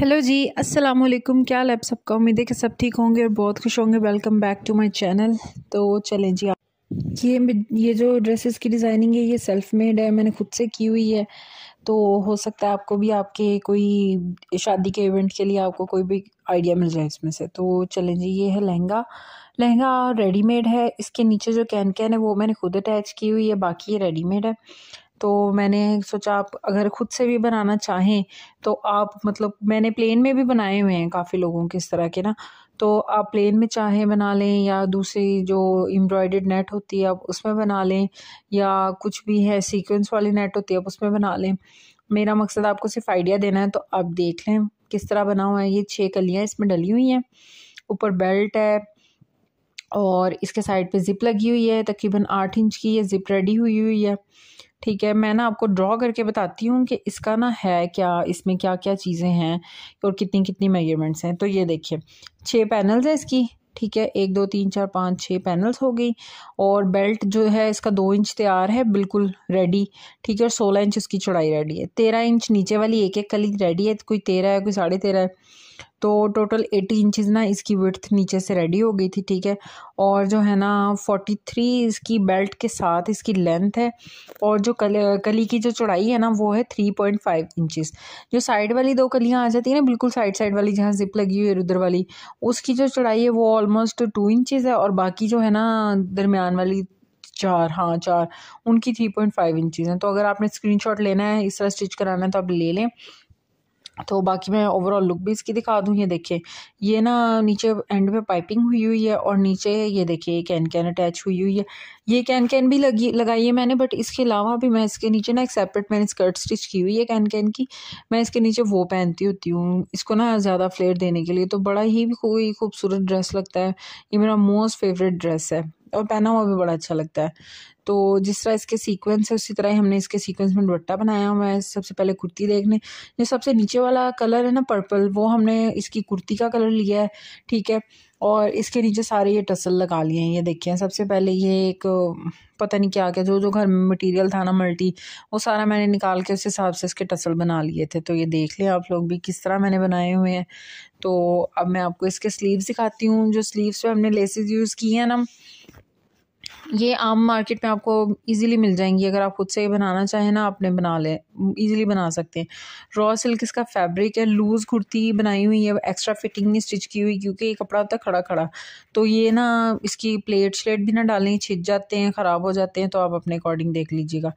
hello जी अस्सलाम वालेकुम क्या हाल है आप सबका उम्मीद है कि सब ठीक होंगे और बहुत खुश होंगे welcome back to my channel तो चलें जी आप ये ये जो ड्रेसेस की डिज़ाइनिंग है ये सेल्फ मेड है मैंने खुद से की हुई है तो हो सकता है आपको भी आपके कोई शादी के इवेंट के लिए आपको कोई भी आइडिया मिल जाए इसमें से तो चलें जी ये है लहंगा लहंगा रेडीमेड है इसके नीचे जो कैन कैन है वो मैंने खुद अटैच की हुई है बाकी ये रेडीमेड है तो मैंने सोचा आप अगर ख़ुद से भी बनाना चाहें तो आप मतलब मैंने प्लेन में भी बनाए हुए हैं काफ़ी लोगों के इस तरह के ना तो आप प्लेन में चाहे बना लें या दूसरी जो एम्ब्रॉयडर्ड नेट होती है आप उसमें बना लें या कुछ भी है सीक्वेंस वाली नेट होती है आप उसमें बना लें मेरा मकसद आपको सिर्फ आइडिया देना है तो आप देख लें किस तरह बना हुआ है ये छः कलियाँ इसमें डली हुई हैं ऊपर बेल्ट है और इसके साइड पे ज़िप लगी हुई है तकरीबन आठ इंच की ये ज़िप रेडी हुई हुई है ठीक है मैं ना आपको ड्रॉ करके बताती हूँ कि इसका ना है क्या इसमें क्या क्या चीज़ें हैं और कितनी कितनी मेजरमेंट्स हैं तो ये देखिए छः पैनल्स है इसकी ठीक है एक दो तीन चार पाँच छः पैनल्स हो गई और बेल्ट जो है इसका दो इंच तैयार है बिल्कुल रेडी ठीक है और सोलह इंच उसकी चौड़ाई रेडी है तेरह इंच नीचे वाली एक एक कली रेडी है कोई तेरह है कोई साढ़े तेरह है तो टोटल एटी इंचज़ ना इसकी विर्थ नीचे से रेडी हो गई थी ठीक है और जो है ना फोर्टी थ्री इसकी बेल्ट के साथ इसकी लेंथ है और जो कल कली की जो चौड़ाई है ना वो है थ्री पॉइंट फाइव इंचज़ जो साइड वाली दो कलियाँ आ जाती है ना बिल्कुल साइड साइड वाली जहाँ जिप लगी हुई है उधर वाली उसकी जो चौड़ाई है वो ऑलमोस्ट टू इंचज़ है और बाकी जो है ना दरमियान वाली चार हाँ चार उनकी थ्री पॉइंट फाइव इंचज़ हैं तो अगर आपने स्क्रीन शॉट लेना है इस तरह स्टिच कराना है तो आप ले लें तो बाकी मैं ओवरऑल लुक भी इसकी दिखा दूँ ये देखिए ये ना नीचे एंड में पाइपिंग हुई हुई है और नीचे ये देखिए ये कैन कैन अटैच हुई हुई है ये कैन कैन भी लगी लगाई है मैंने बट इसके अलावा भी मैं इसके नीचे ना एक सेपरेट मैंने स्कर्ट स्टिच की हुई है कैन कैन की मैं इसके नीचे वो पहनती होती हूँ इसको ना ज़्यादा फ्लेयर देने के लिए तो बड़ा ही कोई खूबसूरत ड्रेस लगता है ये मेरा मोस्ट फेवरेट ड्रेस है और पहना हुआ भी बड़ा अच्छा लगता है तो जिस तरह इसके सीक्वेंस है उसी तरह ही हमने इसके सीक्वेंस में दुपट्टा बनाया हुआ है सबसे पहले कुर्ती देखने जो सबसे नीचे वाला कलर है ना पर्पल वो हमने इसकी कुर्ती का कलर लिया है ठीक है और इसके नीचे सारे ये टसल लगा लिए हैं ये देखिए सबसे पहले ये एक पता नहीं क्या क्या जो जो घर में मटीरियल था ना मल्टी वो सारा मैंने निकाल के उस हिसाब से इसके टसल बना लिए थे तो ये देख लें आप लोग भी किस तरह मैंने बनाए हुए हैं तो अब मैं आपको इसके स्लीव्स दिखाती हूँ जो स्लीव्स पे हमने लेसेस यूज़ किए हैं ना ये आम मार्केट में आपको इजीली मिल जाएंगी अगर आप खुद से बनाना चाहें ना आपने बना लें इजीली बना सकते हैं रॉ सिल्क इसका फैब्रिक है लूज़ कुर्ती बनाई हुई है एक्स्ट्रा फिटिंग नहीं स्टिच की हुई क्योंकि ये कपड़ा होता खड़ा खड़ा तो ये ना इसकी प्लेट श्लेट भी ना डालें छिट जाते हैं ख़राब हो जाते हैं तो आप अपने अकॉर्डिंग देख लीजिएगा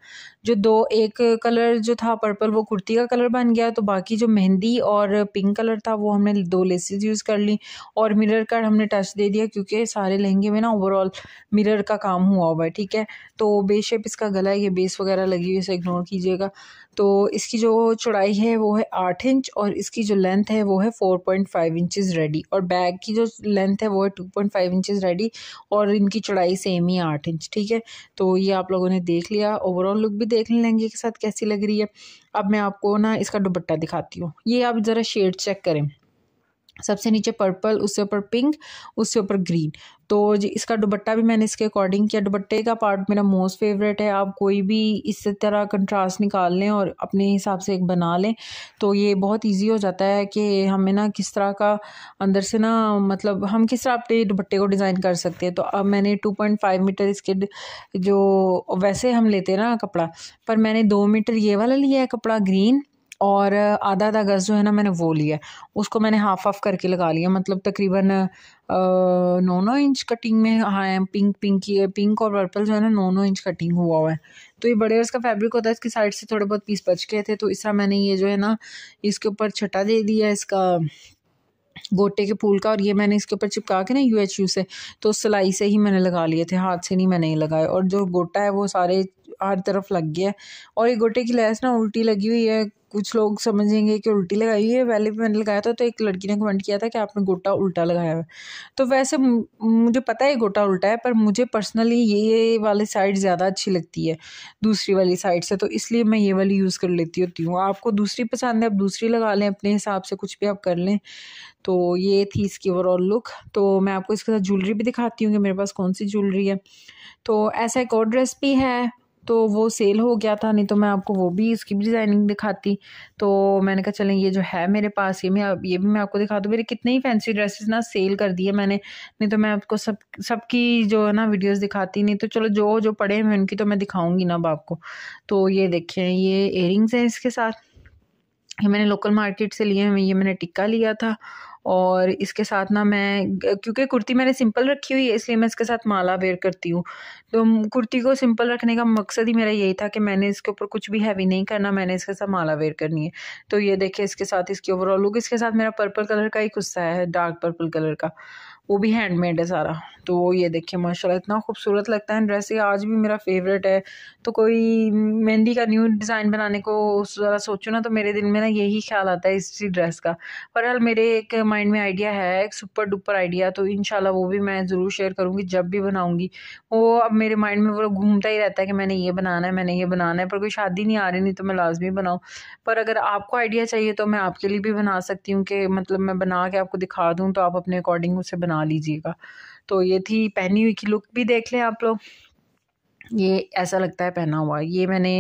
जो दो एक कलर जो था पर्पल वो कुर्ती का कलर बन गया तो बाकी जो मेहंदी और पिंक कलर था वो हमने दो लेसेज यूज़ कर ली और मिरर का हमने टच दे दिया क्योंकि सारे लहंगे में ना ओवरऑल मिरर का काम हुआ हुआ है ठीक है तो बेशेप इसका गला है ये बेस वगैरह लगी हुई इसे इग्नोर कीजिएगा तो इसकी जो चौड़ाई है वो है आठ इंच और इसकी जो लेंथ है वो है four point five inches ready और बैग की जो लेंथ है वो है two point five inches ready और इनकी चौड़ाई सेम ही आठ इंच ठीक है तो ये आप लोगों ने देख लिया ओवरऑल लुक भी देख लेंगे के साथ कैसी लग रही है अब मैं आपको ना इसका दुपट्टा दिखाती हूँ ये आप ज़रा शेड चेक करें सबसे नीचे पर्पल उससे ऊपर पिंक उससे ऊपर ग्रीन तो इसका दुबट्टा भी मैंने इसके अकॉर्डिंग किया दुबट्टे का पार्ट मेरा मोस्ट फेवरेट है आप कोई भी इस तरह कंट्रास्ट निकाल लें और अपने हिसाब से एक बना लें तो ये बहुत इजी हो जाता है कि हमें ना किस तरह का अंदर से ना मतलब हम किस तरह अपने दुबट्टे को डिज़ाइन कर सकते हैं तो अब मैंने टू पॉइंट फाइव मीटर इसके जो वैसे हम लेते हैं ना कपड़ा पर मैंने दो मीटर ये वाला लिया है कपड़ा ग्रीन और आधा आधा गज़ जो है ना मैंने वो लिया उसको मैंने हाफ हाफ करके लगा लिया मतलब तकरीबन नौ नौ इंच कटिंग में हाँ पिंक पिंक ये पिंक और पर्पल जो है ना नौ नौ इंच कटिंग हुआ हुआ है तो ये बड़े का फैब्रिक होता है इसकी साइड से थोड़े बहुत पीस बच गए थे तो इस मैंने ये जो है ना इसके ऊपर छटा दे दिया इसका गोटे के फूल का और ये मैंने इसके ऊपर चिपका के ना यू एच यू से तो सिलाई से ही मैंने लगा लिए थे हाथ से नहीं मैंने लगाए और जो गोटा है वो सारे हर तरफ लग गया है और ये गोटे की लैस ना उल्टी लगी हुई है कुछ लोग समझेंगे कि उल्टी लगाई हुई है पहले भी मैंने लगाया था तो एक लड़की ने कमेंट किया था कि आपने गोटा उल्टा लगाया है तो वैसे मुझे पता है गोटा उल्टा है पर मुझे पर्सनली ये ये वाली साइड ज़्यादा अच्छी लगती है दूसरी वाली साइड से तो इसलिए मैं ये वाली यूज़ कर लेती होती हूँ आपको दूसरी पसंद है आप दूसरी लगा लें अपने हिसाब से कुछ भी आप कर लें तो ये थी इसकी ओवरऑल लुक तो मैं आपको इसके साथ ज्वेलरी भी दिखाती हूँ कि मेरे पास कौन सी ज्वेलरी है तो ऐसा एक और ड्रेस भी है तो वो सेल हो गया था नहीं तो मैं आपको वो भी इसकी भी डिज़ाइनिंग दिखाती तो मैंने कहा चलें ये जो है मेरे पास ये मैं ये भी मैं आपको दिखा दूँ मेरे कितने ही फैंसी ड्रेसेस ना सेल कर दिए मैंने नहीं तो मैं आपको सब सबकी जो है ना वीडियोस दिखाती नहीं तो चलो जो जो पड़े हैं उनकी तो मैं दिखाऊँगी ना अब आपको तो ये देखें ये एयरिंग्स हैं इसके साथ ये मैंने लोकल मार्केट से लिए हैं ये मैंने टिक्का लिया था और इसके साथ ना मैं क्योंकि कुर्ती मैंने सिंपल रखी हुई है इसलिए मैं इसके साथ माला वेयर करती हूँ तो कुर्ती को सिंपल रखने का मकसद ही मेरा यही था कि मैंने इसके ऊपर कुछ भी हैवी नहीं करना मैंने इसके साथ माला वेयर करनी है तो ये देखिए इसके साथ इसकी ओवरऑल लुक इसके साथ मेरा पर्पल कलर का ही गुस्सा है डार्क पर्पल कलर का वो भी हैंडमेड है सारा तो ये देखिए माशाल्लाह इतना खूबसूरत लगता है ड्रेस ये आज भी मेरा फेवरेट है तो कोई मेहंदी का न्यू डिज़ाइन बनाने को ज़रा सोचो ना तो मेरे दिल में ना यही ख्याल आता है इसी ड्रेस का पर मेरे एक माइंड में आइडिया है एक सुपर डुपर आइडिया तो इन वो भी मैं ज़रूर शेयर करूँगी जब भी बनाऊँगी वो अब मेरे माइंड में वो घूमता ही रहता है कि मैंने ये बनाना है मैंने ये बनाना है पर कोई शादी नहीं आ रही नहीं तो मैं लाजमी बनाऊँ पर अगर आपको आइडिया चाहिए तो मैं आपके लिए भी बना सकती हूँ कि मतलब मैं बना के आपको दिखा दूँ तो आप अपने अकॉर्डिंग उसे बना बना लीजिएगा तो ये थी पहनी हुई की लुक भी देख लें आप लोग ये ऐसा लगता है पहना हुआ ये मैंने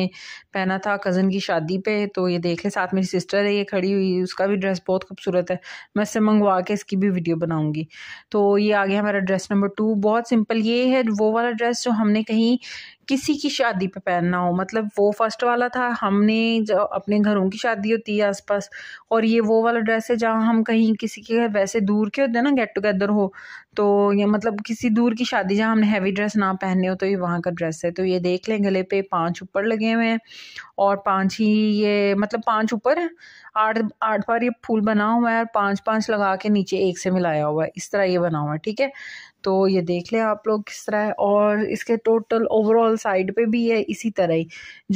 पहना था कज़न की शादी पे तो ये देख लें साथ मेरी सिस्टर है ये खड़ी हुई उसका भी ड्रेस बहुत खूबसूरत है मैं इससे मंगवा के इसकी भी वीडियो बनाऊंगी तो ये आ गया हमारा ड्रेस नंबर टू बहुत सिंपल ये है वो वाला ड्रेस जो हमने कहीं किसी की शादी पे पहनना हो मतलब वो फर्स्ट वाला था हमने जो अपने घरों की शादी होती है आसपास और ये वो वाला ड्रेस है जहाँ हम कहीं किसी के घर वैसे दूर के होते हैं ना गेट टुगेदर हो तो ये मतलब किसी दूर की शादी जहाँ हमने हैवी ड्रेस ना पहने हो तो ये वहाँ का ड्रेस है तो ये देख लें गले पे पाँच ऊपर लगे हुए हैं और पांच ही ये मतलब पांच ऊपर है आठ आठ बार ये फूल बना हुआ है और पांच पांच लगा के नीचे एक से मिलाया हुआ है इस तरह ये बना हुआ है ठीक है तो ये देख ले आप लोग किस तरह है और इसके टोटल ओवरऑल साइड पे भी है इसी तरह ही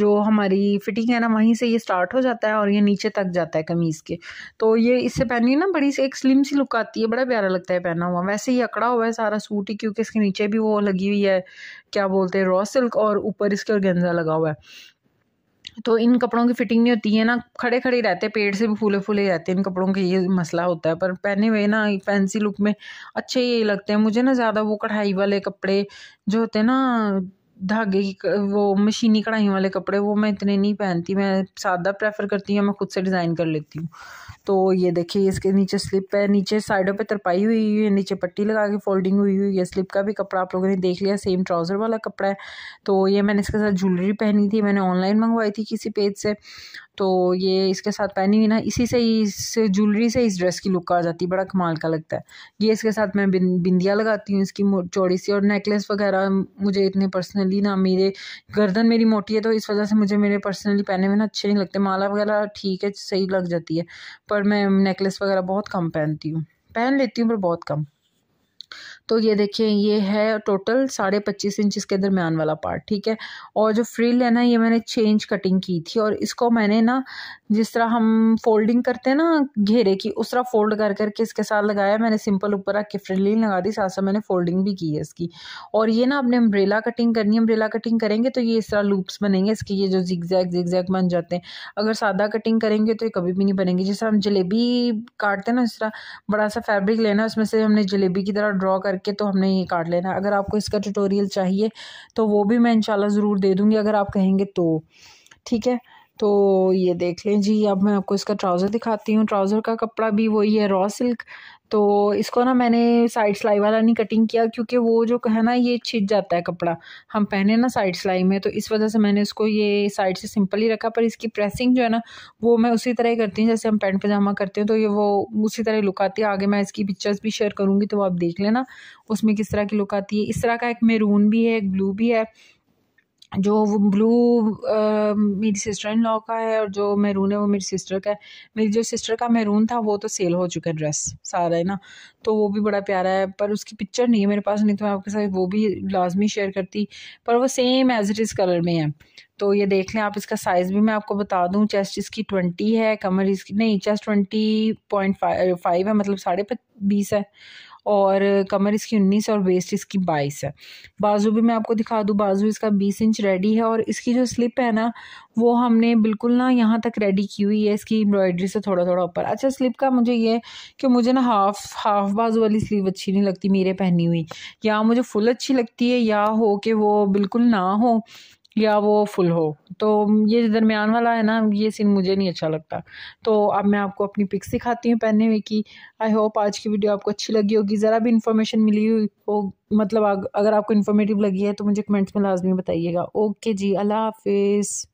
जो हमारी फिटिंग है ना वहीं से ये स्टार्ट हो जाता है और ये नीचे तक जाता है कमीज़ के तो ये इससे है ना बड़ी एक स्लिम सी लुक आती है बड़ा प्यारा लगता है पहना हुआ वैसे ही अकड़ा हुआ है सारा सूट ही क्योंकि इसके नीचे भी वो लगी हुई है क्या बोलते हैं रॉ सिल्क और ऊपर इसके और लगा हुआ है तो इन कपड़ों की फिटिंग नहीं होती है ना खड़े खड़े रहते हैं पेड़ से भी फूले फूले रहते हैं इन कपड़ों का ये मसला होता है पर पहने हुए ना फैंसी लुक में अच्छे ये लगते हैं मुझे ना ज़्यादा वो कढ़ाई वाले कपड़े जो होते हैं ना धागे की वो मशीनी कढ़ाई वाले कपड़े वो मैं इतने नहीं पहनती मैं सादा प्रेफर करती हूँ मैं खुद से डिज़ाइन कर लेती हूँ तो ये देखिए इसके नीचे स्लिप है नीचे साइडों पे तरपाई हुई हुई है नीचे पट्टी लगा के फोल्डिंग हुई हुई है स्लिप का भी कपड़ा आप लोगों ने देख लिया सेम ट्राउज़र वाला कपड़ा है तो ये मैंने इसके साथ ज्वेलरी पहनी थी मैंने ऑनलाइन मंगवाई थी किसी पेज से तो ये इसके साथ पहनी हुई ना इसी से ही इस ज्वेलरी से इस ड्रेस की लुक आ जाती है बड़ा कमाल का लगता है ये इसके साथ मैं बिंदिया लगाती हूँ इसकी चौड़ी सी और नेकलेस वगैरह मुझे इतने पर्सनल पर्सनली ना मेरे गर्दन मेरी मोटी है तो इस वजह से मुझे मेरे पर्सनली पहने में ना अच्छे नहीं लगते माला वगैरह ठीक है सही लग जाती है पर मैं नेकलेस वगैरह बहुत कम पहनती हूँ पहन लेती हूँ पर बहुत कम तो ये देखिए ये है टोटल साढ़े पच्चीस इंच के दरमियान वाला पार्ट ठीक है और जो फ्रिल है ना ये मैंने चेंज कटिंग की थी और इसको मैंने ना जिस तरह हम फोल्डिंग करते हैं ना घेरे की उस तरह फोल्ड कर करके इसके साथ लगाया मैंने सिंपल ऊपर रख के फ्रिल ही लगा दी साथ साथ मैंने फोल्डिंग भी की है इसकी और ये ना अपने अम्ब्रेला कटिंग करनी है अम्ब्रेला कटिंग करेंगे तो ये इस तरह लूप्स बनेंगे इसके ये जो जिगजैग जिगजैग बन जाते हैं अगर सादा कटिंग करेंगे तो ये कभी भी नहीं बनेंगे तरह हम जलेबी काटते हैं ना इस तरह बड़ा सा फैब्रिक लेना उसमें से हमने जलेबी की तरह ड्रॉ कर करके तो हमने ये काट लेना अगर आपको इसका ट्यूटोरियल चाहिए तो वो भी मैं इंशाल्लाह ज़रूर दे दूँगी अगर आप कहेंगे तो ठीक है तो ये देख लें जी अब मैं आपको इसका ट्राउज़र दिखाती हूँ ट्राउज़र का कपड़ा भी वही है रॉ सिल्क तो इसको ना मैंने साइड सिलाई वाला नहीं कटिंग किया क्योंकि वो जो है ना ये छिट जाता है कपड़ा हम पहने ना साइड सिलाई में तो इस वजह से मैंने इसको ये साइड से सिंपल ही रखा पर इसकी प्रेसिंग जो है ना वो मैं उसी तरह ही करती हूँ जैसे हम पैंट पजामा करते हैं तो ये वो उसी तरह लुक आती है आगे मैं इसकी पिक्चर्स भी शेयर करूँगी तो आप देख लेना उसमें किस तरह की लुक आती है इस तरह का एक मेरून भी है एक ब्लू भी है जो ब्लू आ, um, मेरी सिस्टर इन लॉ का है और जो मैरून है वो मेरी सिस्टर का है मेरी जो सिस्टर का मैरून था वो तो सेल हो चुका है ड्रेस सारा है ना तो वो भी बड़ा प्यारा है पर उसकी पिक्चर नहीं है मेरे पास नहीं तो मैं आपके साथ वो भी लाजमी शेयर करती पर वो same as it is colour में है तो ये देख लें आप इसका साइज़ भी मैं आपको बता दूँ चेस्ट इसकी ट्वेंटी है कमर इसकी नहीं चेस्ट ट्वेंटी पॉइंट फाइव है मतलब साढ़े बीस है और कमर इसकी उन्नीस और वेस्ट इसकी बाईस है बाजू भी मैं आपको दिखा दूँ बाजू इसका बीस इंच रेडी है और इसकी जो स्लिप है ना वो हमने बिल्कुल ना यहाँ तक रेडी की हुई है इसकी एम्ब्रॉयडरी से थोड़ा थोड़ा ऊपर अच्छा स्लिप का मुझे ये कि मुझे ना हाफ हाफ बाजू वाली स्लीव अच्छी नहीं लगती मेरे पहनी हुई या मुझे फुल अच्छी लगती है या हो कि वो बिल्कुल ना हो या वो फुल हो तो ये दरमियान वाला है ना ये सीन मुझे नहीं अच्छा लगता तो अब मैं आपको अपनी पिक्स दिखाती हूँ पहनने हुए कि आई होप आज की वीडियो आपको अच्छी लगी होगी ज़रा भी इन्फॉर्मेशन मिली हुई हो मतलब अगर आपको इन्फॉर्मेटिव लगी है तो मुझे कमेंट्स में लाजमी बताइएगा ओके जी अल्लाह हाफिज़